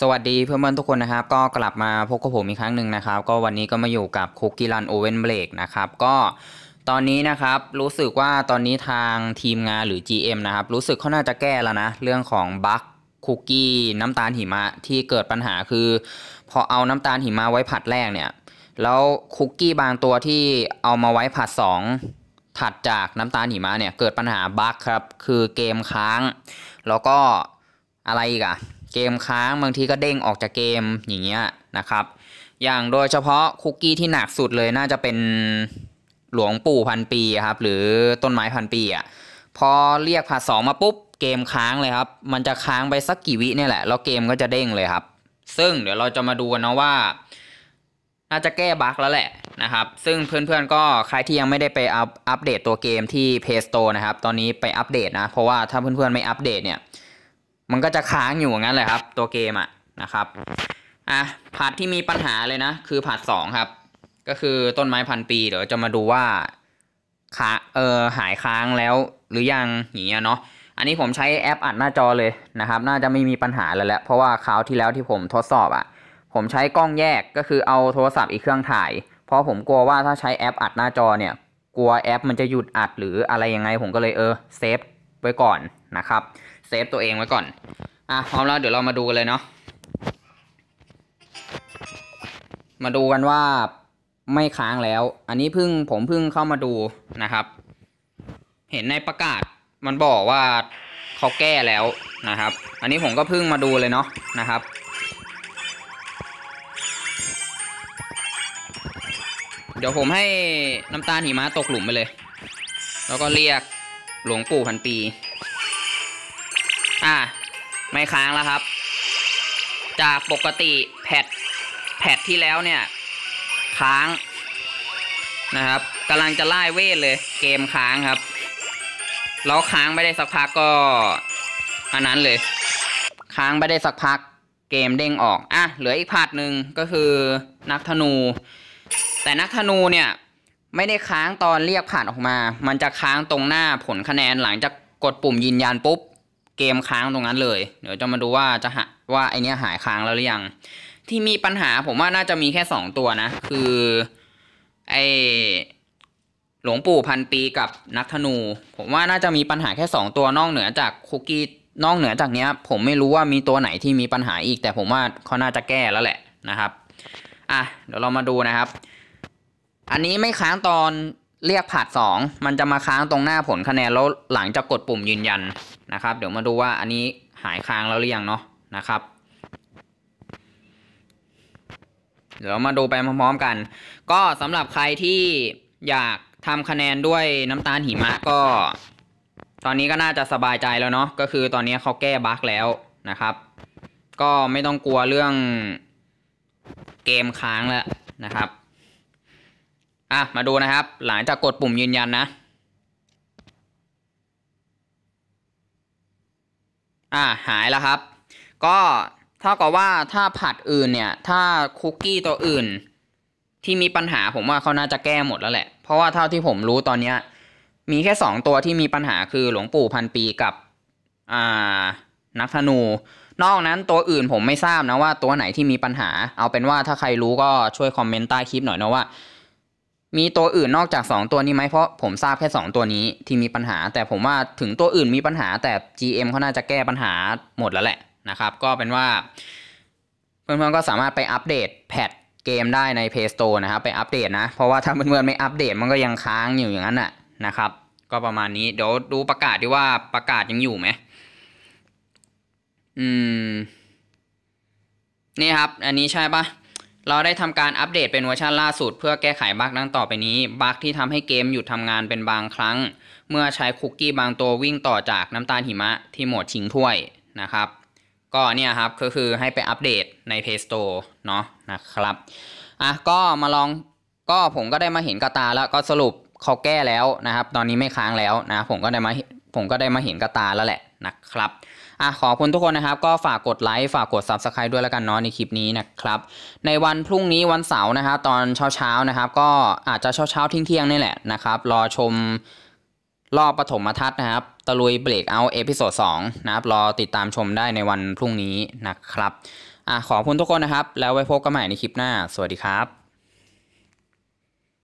สวัสดีเพื่อนเพื่อนทุกคนนะครับ ก็กลับมาพบกับผมอีกครั้งหนึ่งนะครับ ก็วันนี้ก็มาอยู่กับคุกกี้รันโอเว่นเบรกนะครับ ก็ตอนนี้นะครับรู้สึกว่าตอนนี้ทางทีมงานหรือ GM นะครับ รู้สึกเขาน่าจะแก้แล้วนะ เรื่องของบั๊กคุกกี้น้ำตาลหิมะที่เกิดปัญหาคือ พอเอาน้ำตาลหิมะไว้ผัดแรกเนี่ย แล้วคุกกี้บางตัวที่เอามาไว้ผัด 2 ถัดจากน้ำตาลหิมะเนี่ย เกิดปัญหาบั๊กครับคือเกมค้างแล้วก็อะไรอีกอะเกมค้างบางทีก็เด้งออกจากเกมอย่างเงี้ยนะครับ อย่างโดยเฉพาะคุกกี้ที่หนักสุดเลยน่าจะเป็นหลวงปู่พันปีครับหรือต้นไม้พันปีอ่ะพอเรียกผ่าสองมาปุ๊บ เกมค้างเลยครับมันจะค้างไปสักกี่วิเนี่ยแหละแล้วเกมก็จะเด้งเลยครับซึ่งเดี๋ยวเราจะมาดูกันะว่า น่าจะแก้บั๊กแล้วแหละนะครับ ซึ่งเพื่อนๆก็ใครที่ยังไม่ได้ไปอัปเดตตัวเกมที่ Play Store นะครับตอนนี้ไปอัปเดตนะ เพราะว่าถ้าเพื่อนๆไม่อัปเดตเนี่ยมันก็จะค้างอยู่งั้นแหละครับ ตัวเกมอ่ะนะครับอ่ะพาร์ทที่มีปัญหาเลยนะคือพาร์ทสองครับก็คือต้นไม้พันปีเดี๋ยวจะมาดูว่าค้าเออหายค้างแล้วหรือยังอย่างเงี้ยเนาะอันนี้ผมใช้แอปอัดหน้าจอเลยนะครับ น่าจะไม่มีปัญหาแล้วแหละเพราะว่าคราวที่แล้วที่ผมทดสอบอะ่ะ ผมใช้กล้องแยกก็คือเอาโทรศัพท์อีกเครื่องถ่าย เพราะผมกลัวว่าถ้าใช้แอปอัดหน้าจอเนี่ย กลัวแอป มันจะหยุดอัด หรืออะไรยังไงผมก็เลยเออเซฟไว้ก่อนนะครับเซฟตัวเองไว้ก่อนอ่ะพร้อมแล้วเดี๋ยวเรามาดูกันเลยเนาะมาดูกันว่าไม่ค้างแล้ว อันนี้เพิ่งผมเพิ่งเข้ามาดูนะครับ เห็นในประกาศมันบอกว่าเขาแก้แล้วนะครับ อันนี้ผมก็เพิ่งมาดูเลยเนาะนะครับ เดี๋ยวผมให้น้ำตาลหิมะตกหลุมไปเลย แล้วก็เรียกหลวงปู่พันปี อ่า ไม่ค้างแล้วครับ จากปกติแพท แพทที่แล้วเนี่ย ค้างนะครับกำลังจะไล่เวทเลย เกมค้างครับแล้วค้างไม่ได้สักพักก็อันนั้นเลย ค้างไม่ได้สักพัก เกมเด้งออก อ่ะ เหลืออีกพาดหนึ่งก็คือนักธนู แต่นักธนูเนี่ยไม่ได้ค้างตอนเรียกผ่านออกมา มันจะค้างตรงหน้าผลคะแนนหลังจากกดปุ่มยืนยันปุ๊บเกมค้างตรงนั้นเลยเดี๋ยวจะมาดูว่าจะหว่าไอเนี้ยหายค้างแล้วหรือยัง ที่มีปัญหาผมว่าน่าจะมีแค่2ตัวนะ คือ ไอหลวงปู่พันปีกับนักธนู ผมว่าน่าจะมีปัญหาแค่ 2 ตัวนอกเหนือจากคุกกี้นอกเหนือจากเนี้ยผมไม่รู้ว่ามีตัวไหนที่มีปัญหาอีก แต่ผมว่าเขาน่าจะแก้แล้วแหละนะครับ อ่ะเดี๋ยวเรามาดูนะครับอันนี้ไม่ค้างตอนเรียกผ่าสอง มันจะมาค้างตรงหน้าผลคะแนนแล้วหลังจากกดปุ่มยืนยันนะครับ เดี๋ยวมาดูว่าอันนี้หายค้างแล้วหรือยังเนาะนะครับ เดี๋ยวมาดูไปพร้อมๆ กัน ก็สำหรับใครที่อยากทำคะแนนด้วยน้ำตาลหิมะก็ ตอนนี้ก็น่าจะสบายใจแล้วเนาะก็คือตอนนี้เขาแก้บั๊กแล้วนะครับ ก็ไม่ต้องกลัวเรื่องเกมค้างแล้วนะครับอ่ะมาดูนะครับหลังจากกดปุ่มยืนยันนะอ่าหายแล้วครับ ก็เท่ากับว่าถ้าผัดอื่นเนี่ยถ้าคุกกี้ตัวอื่นที่มีปัญหาผมว่าเขาน่าจะแก้หมดแล้วแหละ เพราะว่าเท่าที่ผมรู้ตอนเนี้ยมีแค่สองตัวที่มีปัญหาคือหลวงปู่พันปีกับอ่านักธนู นอกนั้นตัวอื่นผมไม่ทราบนะว่าตัวไหนที่มีปัญหาเอาเป็นว่าถ้าใครรู้ก็ช่วยคอมเมนต์ใต้คลิปหน่อยนะว่ามีตัวอื่นนอกจาก 2ตัวนี้ไหมเพราะ ผมทราบแค่ 2 ตัวนี้ที่มีปัญหา แต่ผมว่าถึงตัวอื่นมีปัญหาแต่ GM เขาน่าจะแก้ปัญหาหมดแล้วแหละนะครับ ก็เป็นว่าเพื่อนๆก็สามารถไปอัปเดต แพทเกมได้ใน Play Store นะครับ ไปอัปเดตนะ เพราะว่าถ้าเพื่อนๆไม่อัปเดตมันก็ยังค้างอยู่ อย่างนั้นแหะนะครับ ก็ประมาณนี้ เดี๋ยวดูประกาศดีว่าประกาศยังอยู่ไหมอืมนี่ครับ อันนี้ใช่ปะเราได้ทำการอัปเดตเป็นเวอร์ชันล่าสุดเพื่อแก้ไขบั๊กดังต่อไปนี้ บั๊กที่ทำให้เกมหยุดทำงานเป็นบางครั้ง เมื่อใช้คุกกี้บางตัววิ่งต่อจากน้ำตาลหิมะที่หมดชิงถ้วยนะครับ ก็เนี่ยครับก็คือให้ไปอัปเดตใน Play Store เนาะนะครับอ่ะก็มาลองก็ผมก็ได้มาเห็นกระตาแล้วก็สรุปเขาแก้แล้วนะครับ ตอนนี้ไม่ค้างแล้วนะ ผมก็ได้มาผมก็ได้มาเห็นกระตาแล้วแหละนะครับอ่ะขอบคุณทุกคนนะครับก็ฝากกดไลค์ฝากกด Subscribe ด้วยแล้วกันเนาะในคลิปนี้นะครับในวันพรุ่งนี้วันเสาร์นะครับตอนเช้าๆนะครับ ก็อาจจะเช้าๆทิ้งเที่ยงนี่แหละนะครับ รอชมรอบปฐมทัศน์นะครับตะลุยเบรกเอาเอพิโซดสองนะครับรอติดตามชมได้ในวันพรุ่งนี้นะครับอ่ะขอบคุณทุกคนนะครับแล้วไว้พบกันใหม่ในคลิปหน้า สวัสดีครับ